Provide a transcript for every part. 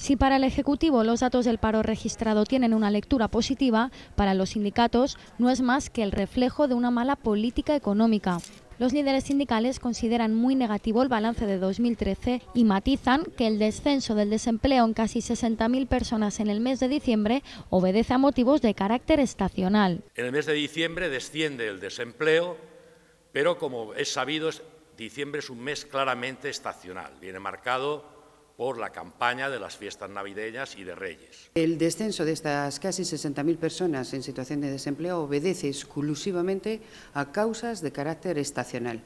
Si para el Ejecutivo los datos del paro registrado tienen una lectura positiva, para los sindicatos no es más que el reflejo de una mala política económica. Los líderes sindicales consideran muy negativo el balance de 2013 y matizan que el descenso del desempleo en casi 60.000 personas en el mes de diciembre obedece a motivos de carácter estacional. En el mes de diciembre desciende el desempleo, pero como es sabido, diciembre es un mes claramente estacional. Viene marcado por la campaña de las fiestas navideñas y de Reyes. El descenso de estas casi 60.000 personas en situación de desempleo obedece exclusivamente a causas de carácter estacional.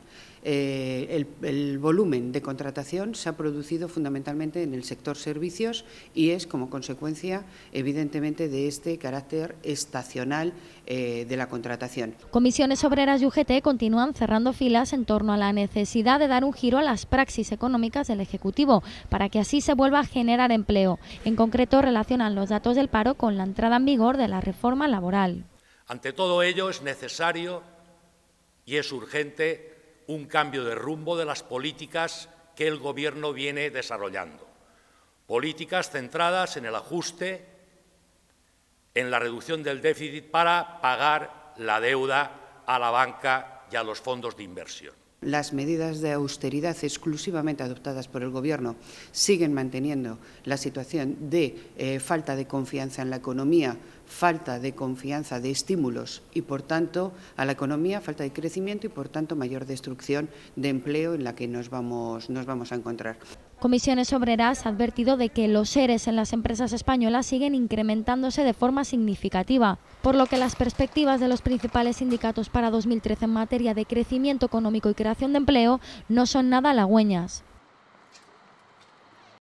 Eh, el, volumen de contratación se ha producido fundamentalmente en el sector servicios y es como consecuencia, evidentemente, de este carácter estacional eh, de la contratación. Comisiones Obreras y UGT continúan cerrando filas en torno a la necesidad de dar un giro a las praxis económicas del Ejecutivo para que así se vuelva a generar empleo. En concreto, relacionan los datos del paro con la entrada en vigor de la reforma laboral. Ante todo ello, es necesario y es urgente un cambio de rumbo de las políticas que el Gobierno viene desarrollando. Políticas centradas en el ajuste, en la reducción del déficit para pagar la deuda a la banca y a los fondos de inversión. Las medidas de austeridad exclusivamente adoptadas por el Gobierno siguen manteniendo la situación de eh, falta de confianza en la economía, falta de confianza, de estímulos y, por tanto, a la economía, falta de crecimiento y, por tanto, mayor destrucción de empleo en la que nos vamos, a encontrar. Comisiones Obreras ha advertido de que los seres en las empresas españolas siguen incrementándose de forma significativa, por lo que las perspectivas de los principales sindicatos para 2013 en materia de crecimiento económico y creación de empleo no son nada halagüeñas.